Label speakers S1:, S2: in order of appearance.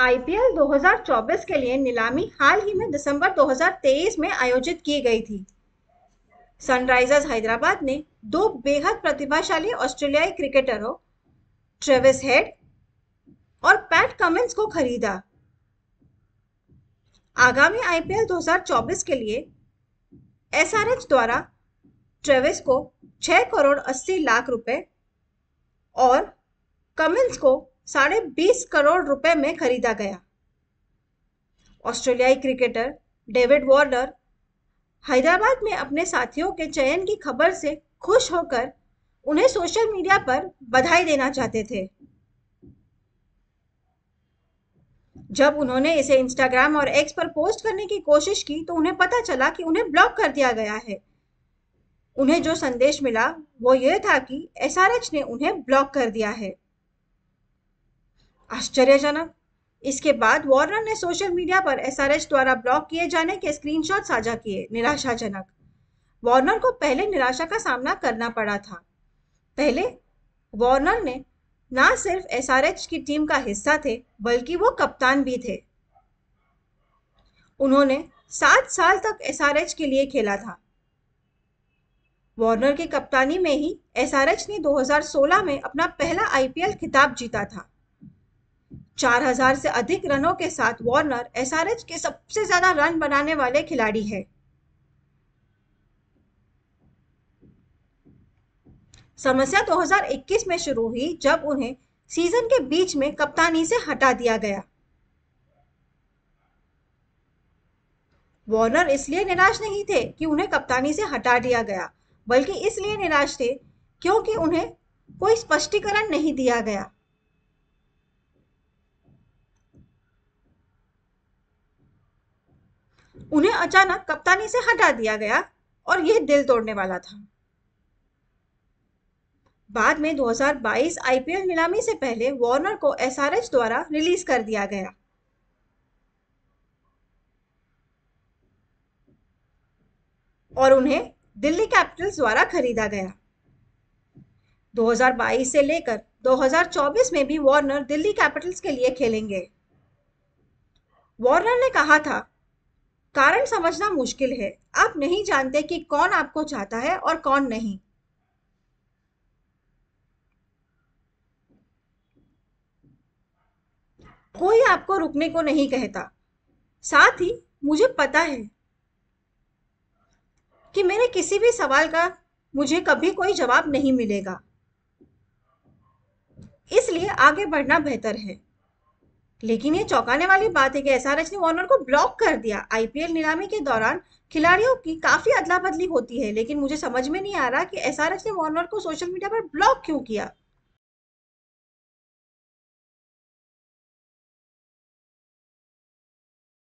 S1: IPL 2024 के लिए नीलामी हाल ही में दिसंबर 2023 में आयोजित की गई थी सनराइजर्स हैदराबाद ने दो बेहद प्रतिभाशाली ऑस्ट्रेलियाई क्रिकेटरों ट्रेविस हेड और पैट कमिंस को खरीदा आगामी आईपीएल 2024 के लिए एसआरएच द्वारा ट्रेविस को 6 करोड़ 80 लाख रुपए और कमिंस को साढ़े बीस करोड़ रुपए में खरीदा गया ऑस्ट्रेलियाई क्रिकेटर डेविड वार्नर हैदराबाद में अपने साथियों के चयन की खबर से खुश होकर उन्हें सोशल मीडिया पर बधाई देना चाहते थे जब उन्होंने इसे इंस्टाग्राम और एक्स पर पोस्ट करने की कोशिश की तो उन्हें पता चला कि उन्हें ब्लॉक कर दिया गया है उन्हें जो संदेश मिला वो ये था कि एसआरएच ने उन्हें ब्लॉक कर दिया है आश्चर्यजनक इसके बाद वार्नर ने सोशल मीडिया पर एसआरएच द्वारा ब्लॉक किए जाने के स्क्रीनशॉट साझा किए निराशाजनक वार्नर को पहले निराशा का सामना करना पड़ा था पहले वार्नर ने ना सिर्फ एसआरएच की टीम का हिस्सा थे बल्कि वो कप्तान भी थे उन्होंने सात साल तक एसआरएच के लिए खेला था वार्नर की कप्तानी में ही एसआरएच ने 2016 में अपना पहला आईपीएल खिताब जीता था 4000 से अधिक रनों के साथ वार्नर एसआरएच के सबसे ज्यादा रन बनाने वाले खिलाड़ी है समस्या 2021 में शुरू हुई जब उन्हें सीजन के बीच में कप्तानी से हटा दिया गया वार्नर इसलिए निराश नहीं थे कि उन्हें कप्तानी से हटा दिया गया बल्कि इसलिए निराश थे क्योंकि उन्हें कोई स्पष्टीकरण नहीं दिया गया उन्हें अचानक कप्तानी से हटा दिया गया और यह दिल तोड़ने वाला था बाद में 2022 आईपीएल नीलामी से पहले वार्नर को एसआरएच द्वारा रिलीज कर दिया गया और उन्हें दिल्ली कैपिटल्स द्वारा खरीदा गया 2022 से लेकर 2024 में भी वार्नर दिल्ली कैपिटल्स के लिए खेलेंगे वार्नर ने कहा था कारण समझना मुश्किल है आप नहीं जानते कि कौन आपको चाहता है और कौन नहीं कोई आपको रुकने को नहीं कहता साथ ही मुझे पता है कि मेरे किसी भी सवाल का मुझे कभी कोई जवाब नहीं मिलेगा इसलिए आगे बढ़ना बेहतर है लेकिन ये चौंकाने वाली बात है कि एसआरएच ने वार्नर को ब्लॉक कर दिया आईपीएल नीलामी के दौरान खिलाड़ियों की काफी अदला बदली होती है लेकिन मुझे समझ में नहीं आ रहा कि एसआरएच ने वार्नर को सोशल मीडिया पर ब्लॉक क्यों किया